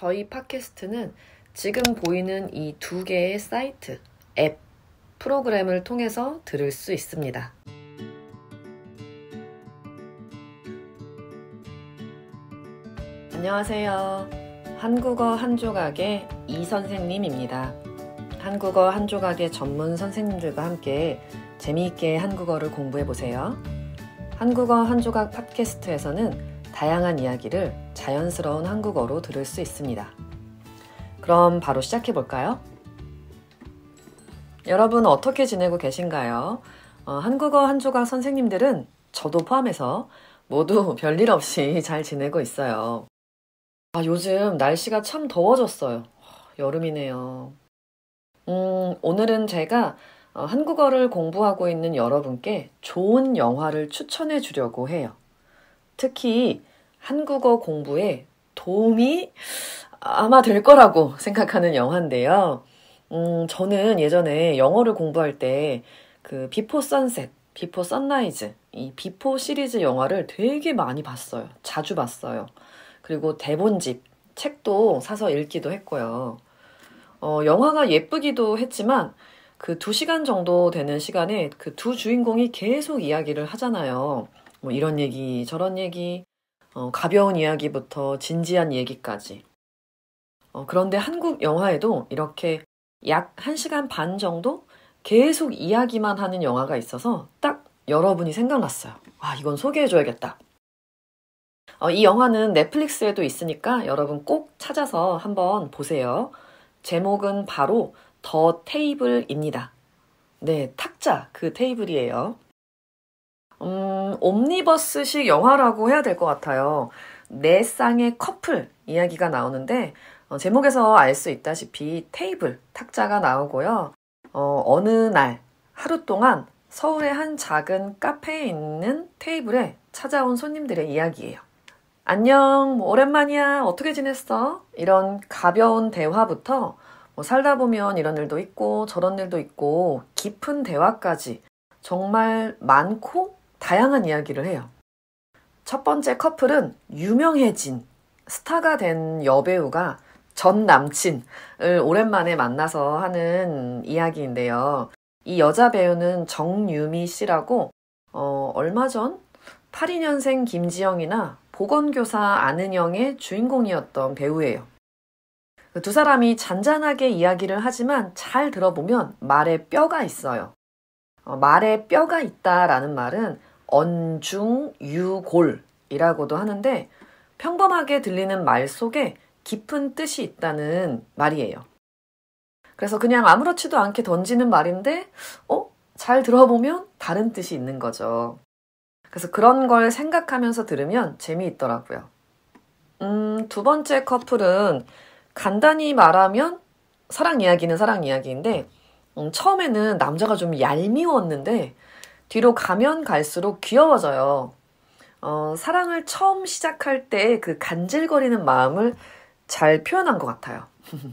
저희 팟캐스트는 지금 보이는 이 두 개의 사이트, 앱, 프로그램을 통해서 들을 수 있습니다. 안녕하세요. 한국어 한 조각의 이 선생님입니다. 한국어 한 조각의 전문 선생님들과 함께 재미있게 한국어를 공부해 보세요. 한국어 한 조각 팟캐스트에서는 다양한 이야기를 자연스러운 한국어로 들을 수 있습니다. 그럼 바로 시작해 볼까요? 여러분 어떻게 지내고 계신가요? 어, 한국어 한 조각 선생님들은 저도 포함해서 모두 별일 없이 잘 지내고 있어요. 아, 요즘 날씨가 참 더워졌어요. 여름이네요. 음, 오늘은 제가 어, 한국어를 공부하고 있는 여러분께 좋은 영화를 추천해 주려고 해요. 특히 한국어 공부에 도움이 아마 될 거라고 생각하는 영화인데요. 음, 저는 예전에 영어를 공부할 때 그 비포 선셋, 비포 선라이즈, 이 비포 시리즈 영화를 되게 많이 봤어요. 자주 봤어요. 그리고 대본집, 책도 사서 읽기도 했고요. 어, 영화가 예쁘기도 했지만 그 두 시간 정도 되는 시간에 그 두 주인공이 계속 이야기를 하잖아요. 뭐 이런 얘기, 저런 얘기, 어, 가벼운 이야기부터 진지한 얘기까지. 어, 그런데 한국 영화에도 이렇게 약 1시간 반 정도 계속 이야기만 하는 영화가 있어서 딱 여러분이 생각났어요. 아, 이건 소개해줘야겠다. 어, 이 영화는 넷플릭스에도 있으니까 여러분 꼭 찾아서 한번 보세요. 제목은 바로 더 테이블입니다. 네, 탁자 그 테이블이에요. 음, 옴니버스식 영화라고 해야 될 것 같아요. 네 쌍의 커플 이야기가 나오는데 어, 제목에서 알 수 있다시피 테이블 탁자가 나오고요. 어, 어느 날 하루 동안 서울의 한 작은 카페에 있는 테이블에 찾아온 손님들의 이야기예요. 안녕, 뭐 오랜만이야, 어떻게 지냈어? 이런 가벼운 대화부터 뭐 살다 보면 이런 일도 있고 저런 일도 있고 깊은 대화까지 정말 많고 다양한 이야기를 해요. 첫 번째 커플은 유명해진 스타가 된 여배우가 전 남친을 오랜만에 만나서 하는 이야기인데요. 이 여자 배우는 정유미 씨라고 어, 얼마 전 82년생 김지영이나 보건교사 안은영의 주인공이었던 배우예요. 두 사람이 잔잔하게 이야기를 하지만 잘 들어보면 말에 뼈가 있어요. 어, 말에 뼈가 있다라는 말은 언중유골이라고도 하는데 평범하게 들리는 말 속에 깊은 뜻이 있다는 말이에요. 그래서 그냥 아무렇지도 않게 던지는 말인데, 어? 잘 들어보면 다른 뜻이 있는 거죠. 그래서 그런 걸 생각하면서 들으면 재미있더라고요. 음, 두 번째 커플은 간단히 말하면 사랑 이야기는 사랑 이야기인데, 음, 처음에는 남자가 좀 얄미웠는데, 뒤로 가면 갈수록 귀여워져요. 어, 사랑을 처음 시작할 때 그 간질거리는 마음을 잘 표현한 것 같아요.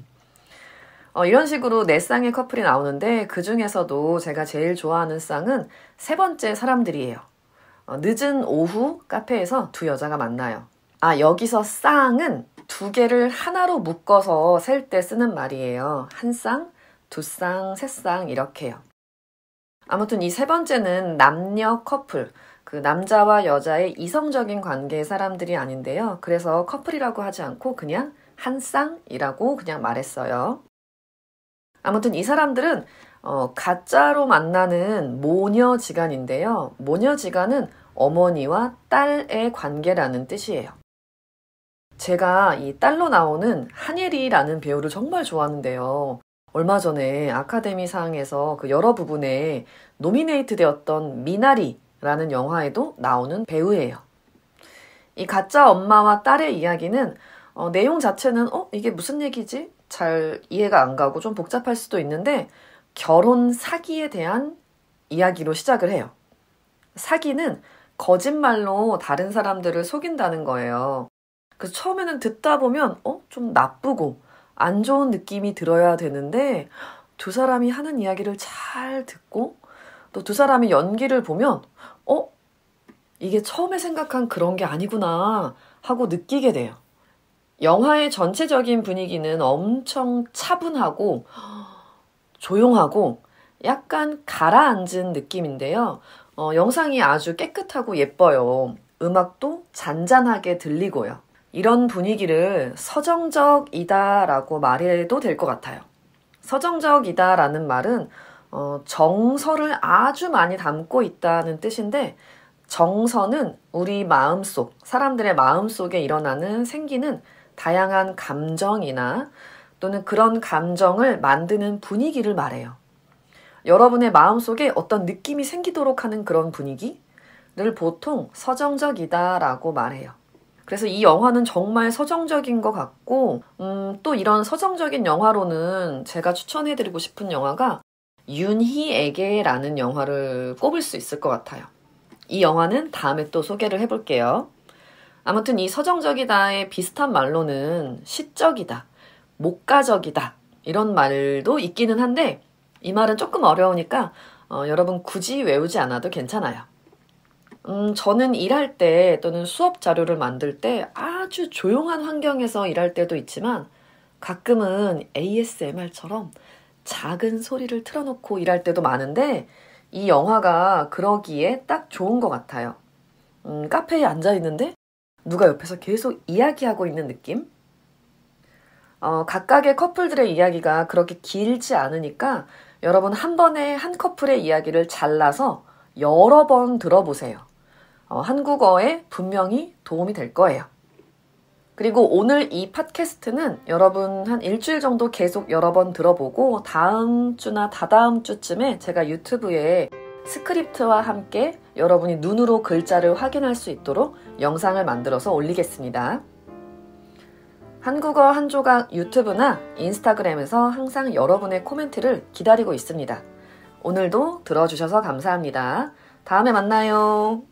어, 이런 식으로 네 쌍의 커플이 나오는데 그 중에서도 제가 제일 좋아하는 쌍은 세 번째 사람들이에요. 어, 늦은 오후 카페에서 두 여자가 만나요. 아, 여기서 쌍은 두 개를 하나로 묶어서 셀 때 쓰는 말이에요. 한 쌍, 두 쌍, 세 쌍 이렇게요. 아무튼 이 세 번째는 남녀 커플. 그 남자와 여자의 이성적인 관계의 사람들이 아닌데요. 그래서 커플이라고 하지 않고 그냥 한 쌍이라고 그냥 말했어요. 아무튼 이 사람들은 어, 가짜로 만나는 모녀지간인데요. 모녀지간은 어머니와 딸의 관계라는 뜻이에요. 제가 이 딸로 나오는 한예리라는 배우를 정말 좋아하는데요. 얼마 전에 아카데미상에서 그 여러 부분에 노미네이트 되었던 미나리라는 영화에도 나오는 배우예요. 이 가짜 엄마와 딸의 이야기는 어, 내용 자체는 어 이게 무슨 얘기지 잘 이해가 안 가고 좀 복잡할 수도 있는데 결혼 사기에 대한 이야기로 시작을 해요. 사기는 거짓말로 다른 사람들을 속인다는 거예요. 그 처음에는 듣다 보면 어 좀 나쁘고 안 좋은 느낌이 들어야 되는데 두 사람이 하는 이야기를 잘 듣고 또 두 사람이 연기를 보면 어? 이게 처음에 생각한 그런 게 아니구나 하고 느끼게 돼요. 영화의 전체적인 분위기는 엄청 차분하고 조용하고 약간 가라앉은 느낌인데요. 어, 영상이 아주 깨끗하고 예뻐요. 음악도 잔잔하게 들리고요. 이런 분위기를 서정적이다라고 말해도 될 것 같아요. 서정적이다라는 말은 어, 정서를 아주 많이 담고 있다는 뜻인데 정서는 우리 마음속, 사람들의 마음속에 일어나는 생기는 다양한 감정이나 또는 그런 감정을 만드는 분위기를 말해요. 여러분의 마음속에 어떤 느낌이 생기도록 하는 그런 분위기를 보통 서정적이다라고 말해요. 그래서 이 영화는 정말 서정적인 것 같고 음, 또 이런 서정적인 영화로는 제가 추천해드리고 싶은 영화가 윤희에게라는 영화를 꼽을 수 있을 것 같아요. 이 영화는 다음에 또 소개를 해볼게요. 아무튼 이 서정적이다의 비슷한 말로는 시적이다, 목가적이다 이런 말도 있기는 한데 이 말은 조금 어려우니까 어, 여러분 굳이 외우지 않아도 괜찮아요. 음, 저는 일할 때 또는 수업 자료를 만들 때 아주 조용한 환경에서 일할 때도 있지만 가끔은 ASMR처럼 작은 소리를 틀어놓고 일할 때도 많은데 이 영화가 그러기에 딱 좋은 것 같아요. 음, 카페에 앉아있는데 누가 옆에서 계속 이야기하고 있는 느낌? 어, 각각의 커플들의 이야기가 그렇게 길지 않으니까 여러분 한 번에 한 커플의 이야기를 잘라서 여러 번 들어보세요. 어, 한국어에 분명히 도움이 될 거예요. 그리고 오늘 이 팟캐스트는 여러분 한 일주일 정도 계속 여러 번 들어보고 다음 주나 다다음 주쯤에 제가 유튜브에 스크립트와 함께 여러분이 눈으로 글자를 확인할 수 있도록 영상을 만들어서 올리겠습니다. 한국어 한 조각 유튜브나 인스타그램에서 항상 여러분의 코멘트를 기다리고 있습니다. 오늘도 들어주셔서 감사합니다. 다음에 만나요.